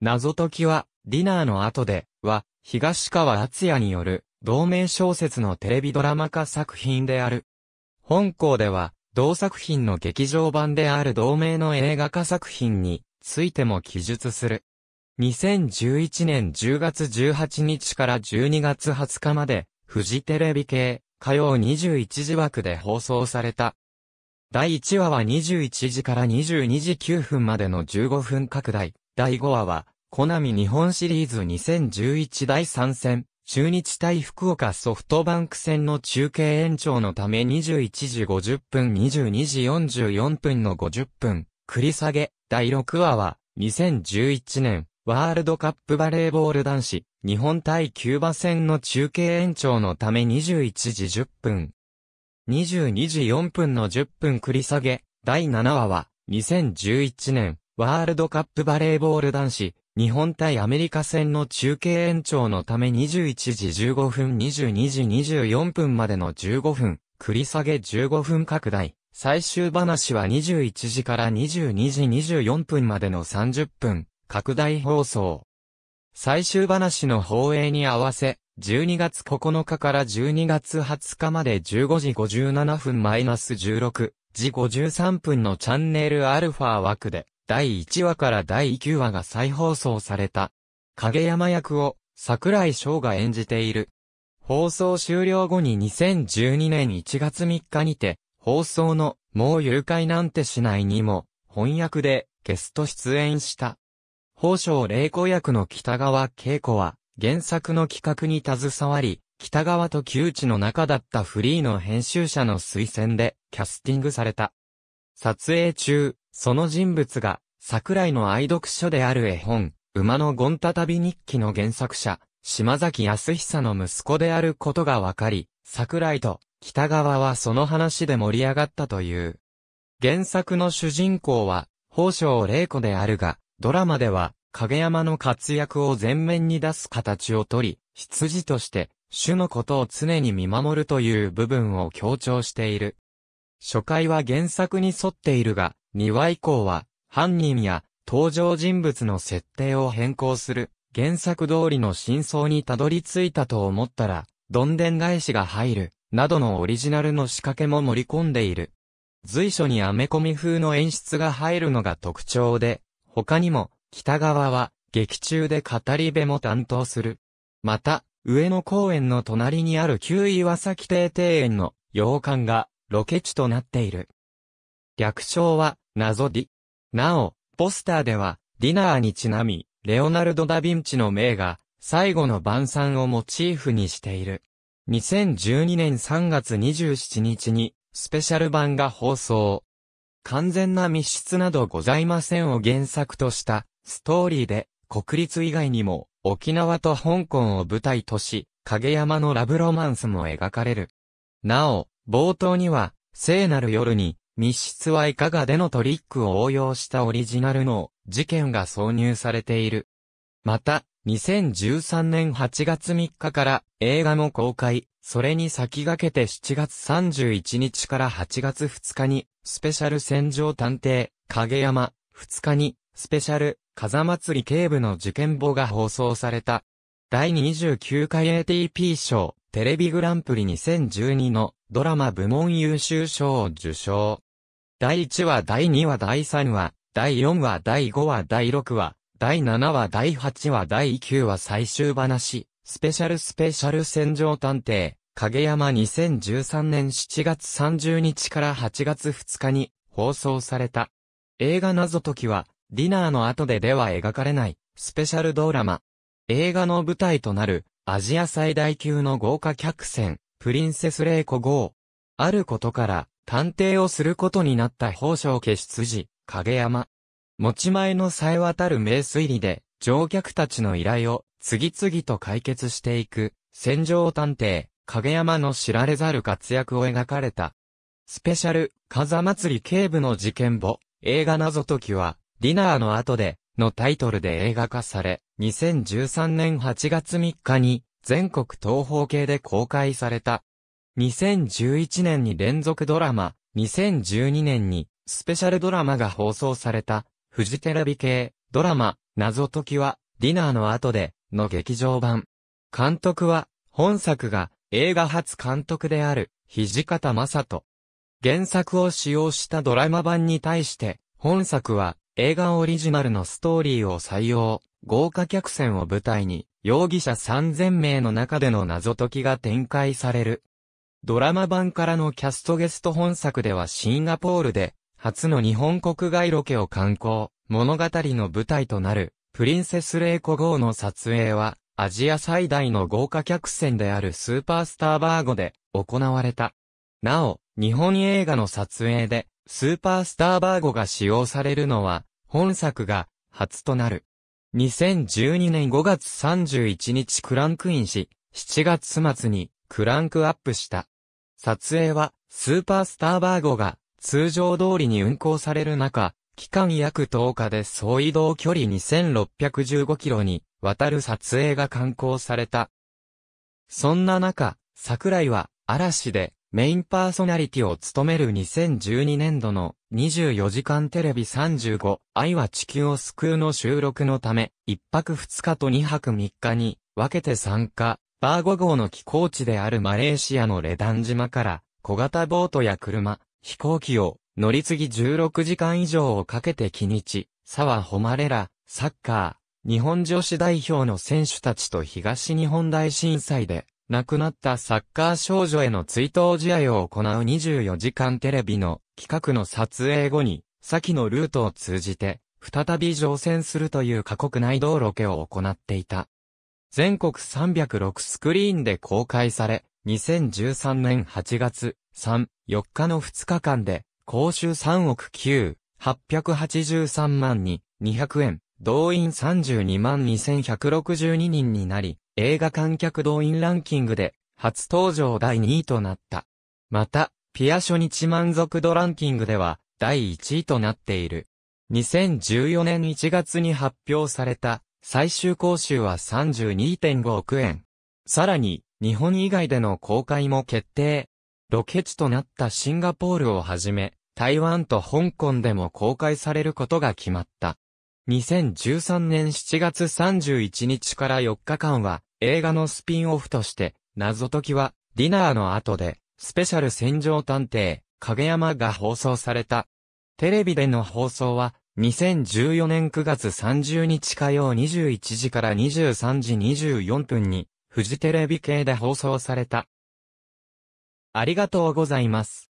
謎解きは、ディナーの後で、は、東川敦也による、同名小説のテレビドラマ化作品である。本校では、同作品の劇場版である同名の映画化作品についても記述する。2011年10月18日から12月20日まで、フジテレビ系、火曜21時枠で放送された。第1話は21時から22時9分までの15分拡大、第5話はコナミ日本シリーズ2011第3戦、中日対福岡ソフトバンク戦の中継延長のため21時50分22時44分の50分、繰り下げ、第6話は、2011年、ワールドカップバレーボール男子、日本対キューバ戦の中継延長のため21時10分。22時4分の10分繰り下げ、第7話は、2011年、ワールドカップバレーボール男子、日本対アメリカ戦の中継延長のため21時15分22時24分までの15分、繰り下げ15分拡大。最終話は21時から22時24分までの30分、拡大放送。最終話の放映に合わせ、12月9日から12月20日まで15時57分マイナス16時53分のチャンネルアルファ枠で第1話から第9話が再放送された。影山役を桜井翔が演じている。放送終了後に2012年1月3日にて、放送のもう誘拐なんてしないにも、翻訳でゲスト出演した。宝生玲子役の北川恵子は、原作の企画に携わり、北川と旧知の中だったフリーの編集者の推薦でキャスティングされた。撮影中、その人物が、桜井の愛読書である絵本、馬のゴンタ旅日記の原作者、島崎康久の息子であることがわかり、桜井と北川はその話で盛り上がったという。原作の主人公は、宝生玲子であるが、ドラマでは、影山の活躍を前面に出す形をとり、羊として、主のことを常に見守るという部分を強調している。初回は原作に沿っているが、2話以降は、犯人や登場人物の設定を変更する、原作通りの真相にたどり着いたと思ったら、どんでん返しが入る、などのオリジナルの仕掛けも盛り込んでいる。随所にアメコミ風の演出が入るのが特徴で、他にも、北側は、劇中で語り部も担当する。また、上野公園の隣にある旧岩崎邸庭園の洋館がロケ地となっている。略称は、謎ディ。なお、ポスターでは、ディナーにちなみ、レオナルド・ダ・ヴィンチの名画、最後の晩餐をモチーフにしている。2012年3月27日に、スペシャル版が放送。完全な密室などございませんを原作とした、ストーリーで、国立以外にも、沖縄と香港を舞台とし、影山のラブロマンスも描かれる。なお、冒頭には、聖なる夜に、密室はいかがでのトリックを応用したオリジナルの事件が挿入されている。また、2013年8月3日から映画も公開、それに先駆けて7月31日から8月2日に、スペシャル戦場探偵、影山、2日に、スペシャル、風祭り警部の受験簿が放送された。第29回 ATP 賞、テレビグランプリ2012のドラマ部門優秀賞を受賞。第1話第2話第3話、第4話第5話第6話、第7話第8話第9話最終話、スペシャルスペシャル戦場探偵、影山2013年7月30日から8月2日に放送された。映画謎解きは、ディナーの後ででは描かれない、スペシャルドラマ。映画の舞台となる、アジア最大級の豪華客船、プリンセスレイコ号。あることから、探偵をすることになった宝生家出自、影山。持ち前のさえ渡る名推理で、乗客たちの依頼を次々と解決していく、戦場探偵、影山の知られざる活躍を描かれた。スペシャル、風祭り警部の事件簿、映画謎解きは、ディナーの後で、のタイトルで映画化され、2013年8月3日に、全国東方系で公開された。2011年に連続ドラマ、2012年にスペシャルドラマが放送された、フジテレビ系ドラマ、謎解きはディナーの後での劇場版。監督は本作が映画初監督である土方正人。原作を使用したドラマ版に対して本作は映画オリジナルのストーリーを採用。豪華客船を舞台に容疑者3000名の中での謎解きが展開される。ドラマ版からのキャストゲスト本作ではシンガポールで、初の日本国外ロケを観光、物語の舞台となる、プリンセス・レイコ号の撮影は、アジア最大の豪華客船であるスーパースターバーゴで行われた。なお、日本映画の撮影で、スーパースターバーゴが使用されるのは、本作が初となる。2012年5月31日クランクインし、7月末にクランクアップした。撮影は、スーパースターバーゴが、通常通りに運行される中、期間約10日で総移動距離2615キロに、渡る撮影が刊行された。そんな中、桜井は、嵐で、メインパーソナリティを務める2012年度の24時間テレビ35愛は地球を救うの収録のため1泊2日と2泊3日に分けて参加バー5号の寄港地であるマレーシアのレダン島から小型ボートや車、飛行機を乗り継ぎ16時間以上をかけて帰日、ホマレラ、サッカー、日本女子代表の選手たちと東日本大震災で亡くなったサッカー少女への追悼試合を行う24時間テレビの企画の撮影後に、先のルートを通じて、再び乗船するという過酷な移動ロケを行っていた。全国306スクリーンで公開され、2013年8月3、4日の2日間で、公衆3億9、883万に、200円、動員32万2162人になり、映画観客動員ランキングで、初登場第2位となった。また、ピア初日満足度ランキングでは、第1位となっている。2014年1月に発表された、最終講習は32.5億円。さらに、日本以外での公開も決定。ロケ地となったシンガポールをはじめ、台湾と香港でも公開されることが決まった。2013年7月31日から4日間は、映画のスピンオフとして、謎解きは、ディナーの後で、スペシャル戦場探偵、影山が放送された。テレビでの放送は、2014年9月30日火曜21時から23時24分に、フジテレビ系で放送された。ありがとうございます。